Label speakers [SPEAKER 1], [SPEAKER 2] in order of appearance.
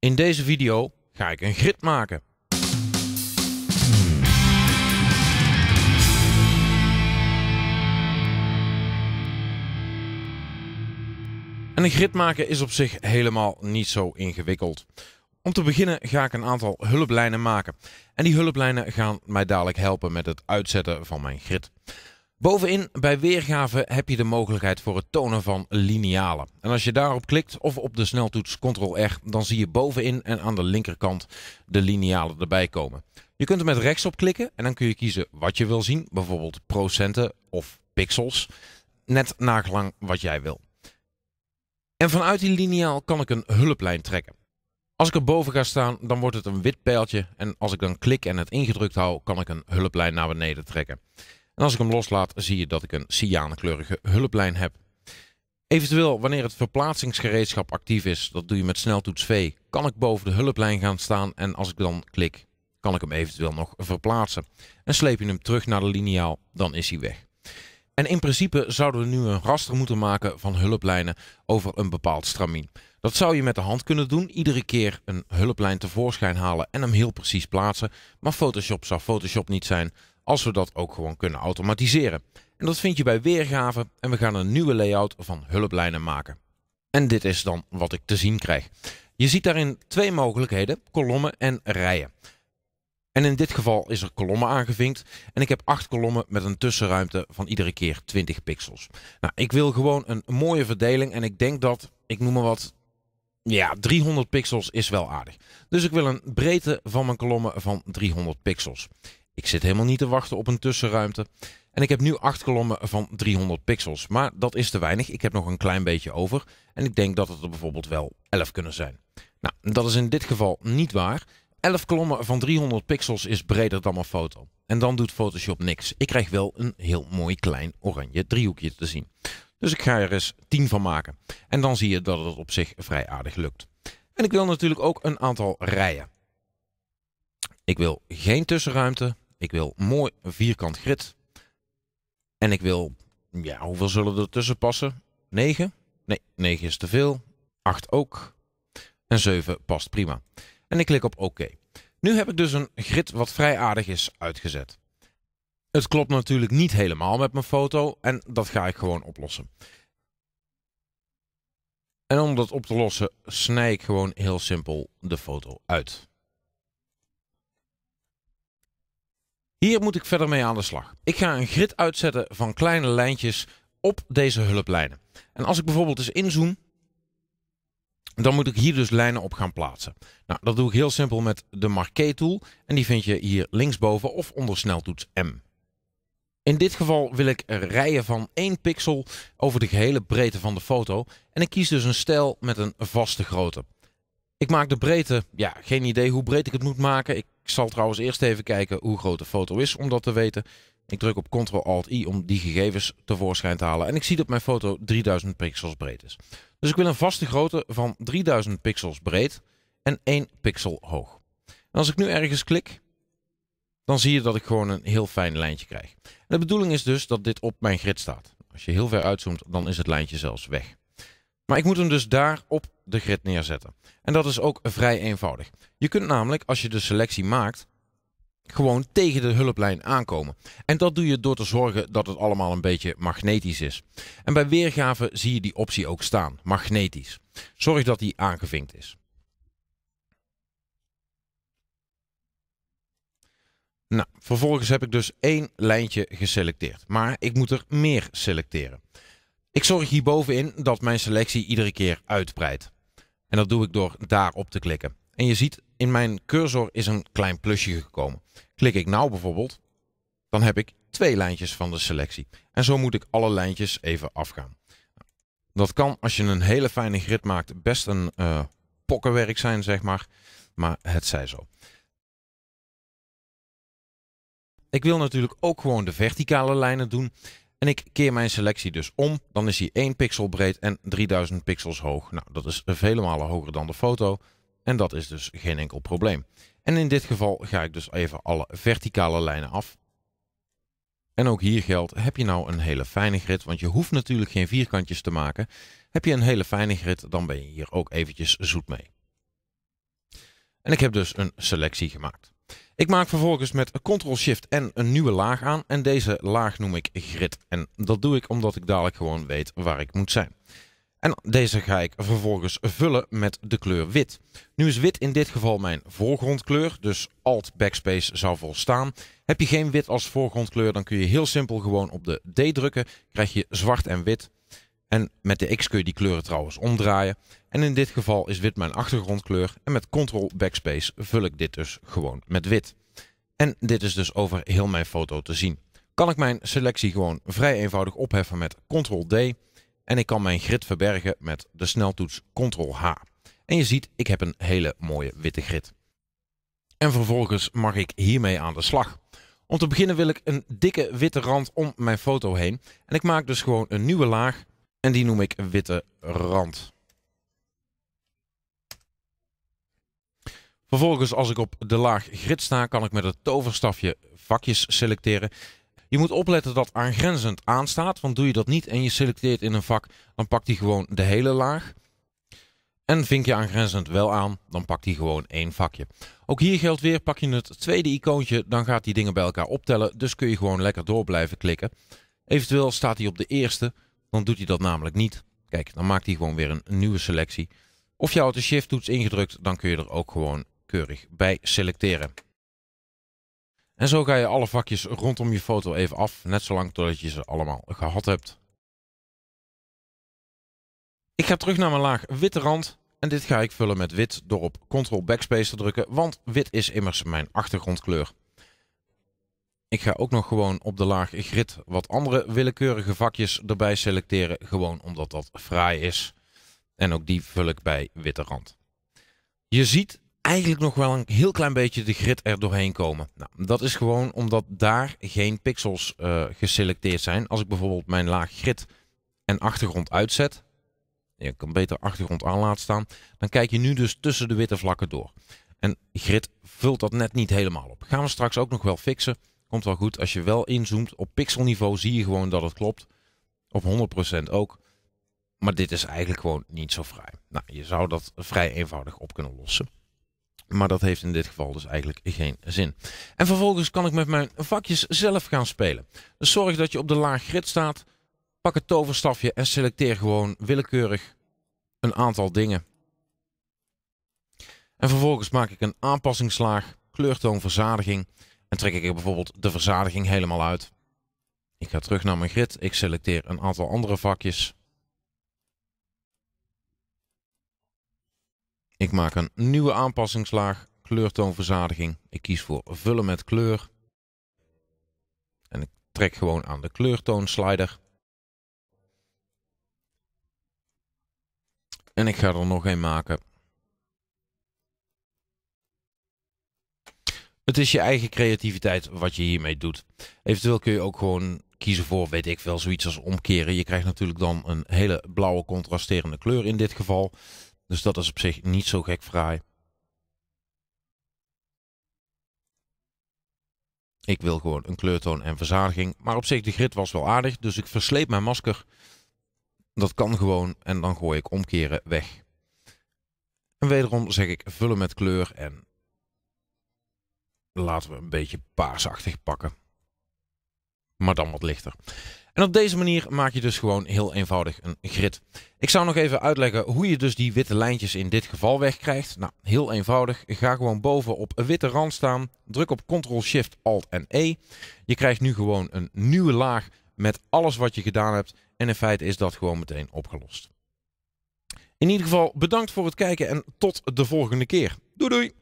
[SPEAKER 1] In deze video ga ik een grid maken. En een grid maken is op zich helemaal niet zo ingewikkeld. Om te beginnen ga ik een aantal hulplijnen maken. En die hulplijnen gaan mij dadelijk helpen met het uitzetten van mijn grid. Bovenin bij weergave heb je de mogelijkheid voor het tonen van linealen. En als je daarop klikt of op de sneltoets Ctrl-R, dan zie je bovenin en aan de linkerkant de linealen erbij komen. Je kunt er met rechts op klikken en dan kun je kiezen wat je wil zien, bijvoorbeeld procenten of pixels, net nagelang wat jij wil. En vanuit die lineaal kan ik een hulplijn trekken. Als ik er boven ga staan, dan wordt het een wit pijltje en als ik dan klik en het ingedrukt hou, kan ik een hulplijn naar beneden trekken. En als ik hem loslaat, zie je dat ik een cyanenkleurige hulplijn heb. Eventueel, wanneer het verplaatsingsgereedschap actief is, dat doe je met sneltoets V, kan ik boven de hulplijn gaan staan en als ik dan klik, kan ik hem eventueel nog verplaatsen. En sleep je hem terug naar de liniaal, dan is hij weg. En in principe zouden we nu een raster moeten maken van hulplijnen over een bepaald stramien. Dat zou je met de hand kunnen doen, iedere keer een hulplijn tevoorschijn halen en hem heel precies plaatsen. Maar Photoshop zou Photoshop niet zijn als we dat ook gewoon kunnen automatiseren. En dat vind je bij Weergave en we gaan een nieuwe layout van hulplijnen maken. En dit is dan wat ik te zien krijg. Je ziet daarin twee mogelijkheden, kolommen en rijen. En in dit geval is er kolommen aangevinkt. En ik heb acht kolommen met een tussenruimte van iedere keer 20 pixels. Nou, ik wil gewoon een mooie verdeling. En ik denk dat, ik noem maar wat, ja, 300 pixels is wel aardig. Dus ik wil een breedte van mijn kolommen van 300 pixels. Ik zit helemaal niet te wachten op een tussenruimte. En ik heb nu 8 kolommen van 300 pixels. Maar dat is te weinig. Ik heb nog een klein beetje over. En ik denk dat het er bijvoorbeeld wel 11 kunnen zijn. Nou, dat is in dit geval niet waar. 11 kolommen van 300 pixels is breder dan mijn foto. En dan doet Photoshop niks. Ik krijg wel een heel mooi klein oranje driehoekje te zien. Dus ik ga er eens 10 van maken. En dan zie je dat het op zich vrij aardig lukt. En ik wil natuurlijk ook een aantal rijen. Ik wil geen tussenruimte. Ik wil mooi vierkant grid. En ik wil, ja, hoeveel zullen er tussen passen? 9? Nee, 9 is te veel. 8 ook. En 7 past prima. En ik klik op OK. Nu heb ik dus een grid wat vrij aardig is uitgezet. Het klopt natuurlijk niet helemaal met mijn foto en dat ga ik gewoon oplossen. En om dat op te lossen snij ik gewoon heel simpel de foto uit. Hier moet ik verder mee aan de slag. Ik ga een grid uitzetten van kleine lijntjes op deze hulplijnen. En als ik bijvoorbeeld eens inzoom, dan moet ik hier dus lijnen op gaan plaatsen. Nou, dat doe ik heel simpel met de Marquee tool. En die vind je hier linksboven of onder sneltoets M. In dit geval wil ik rijen van 1 pixel over de gehele breedte van de foto. En ik kies dus een stijl met een vaste grootte. Ik maak de breedte. Ja, geen idee hoe breed ik het moet maken. Ik zal trouwens eerst even kijken hoe groot de foto is om dat te weten. Ik druk op Ctrl-Alt-I om die gegevens tevoorschijn te halen. En ik zie dat mijn foto 3000 pixels breed is. Dus ik wil een vaste grootte van 3000 pixels breed en 1 pixel hoog. En als ik nu ergens klik, dan zie je dat ik gewoon een heel fijn lijntje krijg. En de bedoeling is dus dat dit op mijn grid staat. Als je heel ver uitzoomt, dan is het lijntje zelfs weg. Maar ik moet hem dus daar op de grid neerzetten. En dat is ook vrij eenvoudig. Je kunt namelijk, als je de selectie maakt, gewoon tegen de hulplijn aankomen. En dat doe je door te zorgen dat het allemaal een beetje magnetisch is. En bij weergave zie je die optie ook staan, magnetisch. Zorg dat die aangevinkt is. Nou, vervolgens heb ik dus één lijntje geselecteerd. Maar ik moet er meer selecteren. Ik zorg hierbovenin dat mijn selectie iedere keer uitbreidt. En dat doe ik door daarop te klikken. En je ziet, in mijn cursor is een klein plusje gekomen. Klik ik nou bijvoorbeeld, dan heb ik twee lijntjes van de selectie. En zo moet ik alle lijntjes even afgaan. Dat kan, als je een hele fijne grid maakt, best een eh, pokkenwerk zijn, zeg maar. Maar het zij zo. Ik wil natuurlijk ook gewoon de verticale lijnen doen. En ik keer mijn selectie dus om. Dan is hij 1 pixel breed en 3000 pixels hoog. Nou, dat is vele malen hoger dan de foto. En dat is dus geen enkel probleem. En in dit geval ga ik dus even alle verticale lijnen af. En ook hier geldt, heb je nou een hele fijne grid, want je hoeft natuurlijk geen vierkantjes te maken. Heb je een hele fijne grid, dan ben je hier ook eventjes zoet mee. En ik heb dus een selectie gemaakt. Ik maak vervolgens met Ctrl-Shift en een nieuwe laag aan en deze laag noem ik grid. En dat doe ik omdat ik dadelijk gewoon weet waar ik moet zijn. En deze ga ik vervolgens vullen met de kleur wit. Nu is wit in dit geval mijn voorgrondkleur, dus Alt Backspace zou volstaan. Heb je geen wit als voorgrondkleur, dan kun je heel simpel gewoon op de D drukken, krijg je zwart en wit. En met de X kun je die kleuren trouwens omdraaien. En in dit geval is wit mijn achtergrondkleur. En met Ctrl Backspace vul ik dit dus gewoon met wit. En dit is dus over heel mijn foto te zien. Kan ik mijn selectie gewoon vrij eenvoudig opheffen met Ctrl D. En ik kan mijn grid verbergen met de sneltoets Ctrl H. En je ziet, ik heb een hele mooie witte grid. En vervolgens mag ik hiermee aan de slag. Om te beginnen wil ik een dikke witte rand om mijn foto heen. En ik maak dus gewoon een nieuwe laag en die noem ik witte rand. Vervolgens als ik op de laag grid sta kan ik met het toverstafje vakjes selecteren. Je moet opletten dat aangrenzend aanstaat, want doe je dat niet en je selecteert in een vak, dan pakt hij gewoon de hele laag. En vink je aangrenzend wel aan, dan pakt hij gewoon één vakje. Ook hier geldt weer, pak je het tweede icoontje, dan gaat die dingen bij elkaar optellen, dus kun je gewoon lekker door blijven klikken. Eventueel staat hij op de eerste, dan doet hij dat namelijk niet. Kijk, dan maakt hij gewoon weer een nieuwe selectie. Of je houdt de shift-toets ingedrukt, dan kun je er ook gewoon keurig bij selecteren. En zo ga je alle vakjes rondom je foto even af, net zolang totdat je ze allemaal gehad hebt. Ik ga terug naar mijn laag witte rand en dit ga ik vullen met wit door op Ctrl Backspace te drukken, want wit is immers mijn achtergrondkleur. Ik ga ook nog gewoon op de laag grid wat andere willekeurige vakjes erbij selecteren. Gewoon omdat dat fraai is. En ook die vul ik bij witte rand. Je ziet eigenlijk nog wel een heel klein beetje de grid er doorheen komen. Nou, dat is gewoon omdat daar geen pixels eh, geselecteerd zijn. Als ik bijvoorbeeld mijn laag grid en achtergrond uitzet. Je kan beter achtergrond aan laten staan. Dan kijk je nu dus tussen de witte vlakken door. En grid vult dat net niet helemaal op. Gaan we straks ook nog wel fixen. Komt wel goed. Als je wel inzoomt op pixelniveau zie je gewoon dat het klopt. Op 100% ook. Maar dit is eigenlijk gewoon niet zo vrij. Nou, je zou dat vrij eenvoudig op kunnen lossen. Maar dat heeft in dit geval dus eigenlijk geen zin. En vervolgens kan ik met mijn vakjes zelf gaan spelen. Dus zorg dat je op de laag grid staat. Pak het toverstafje en selecteer gewoon willekeurig een aantal dingen. En vervolgens maak ik een aanpassingslaag, kleurtoonverzadiging. verzadiging. En trek ik er bijvoorbeeld de verzadiging helemaal uit. Ik ga terug naar mijn grid. Ik selecteer een aantal andere vakjes. Ik maak een nieuwe aanpassingslaag. Kleurtoonverzadiging. Ik kies voor vullen met kleur. En ik trek gewoon aan de kleurtoonslider. En ik ga er nog een maken Het is je eigen creativiteit wat je hiermee doet. Eventueel kun je ook gewoon kiezen voor, weet ik wel, zoiets als omkeren. Je krijgt natuurlijk dan een hele blauwe contrasterende kleur in dit geval. Dus dat is op zich niet zo gek fraai. Ik wil gewoon een kleurtoon en verzadiging. Maar op zich, de grid was wel aardig. Dus ik versleep mijn masker. Dat kan gewoon. En dan gooi ik omkeren weg. En wederom zeg ik vullen met kleur. En laten we een beetje paarsachtig pakken. Maar dan wat lichter. En op deze manier maak je dus gewoon heel eenvoudig een grid. Ik zou nog even uitleggen hoe je dus die witte lijntjes in dit geval wegkrijgt. Nou, heel eenvoudig. Ga gewoon boven op een witte rand staan. Druk op Ctrl, Shift, Alt en E. Je krijgt nu gewoon een nieuwe laag met alles wat je gedaan hebt. En in feite is dat gewoon meteen opgelost. In ieder geval bedankt voor het kijken en tot de volgende keer. Doei doei!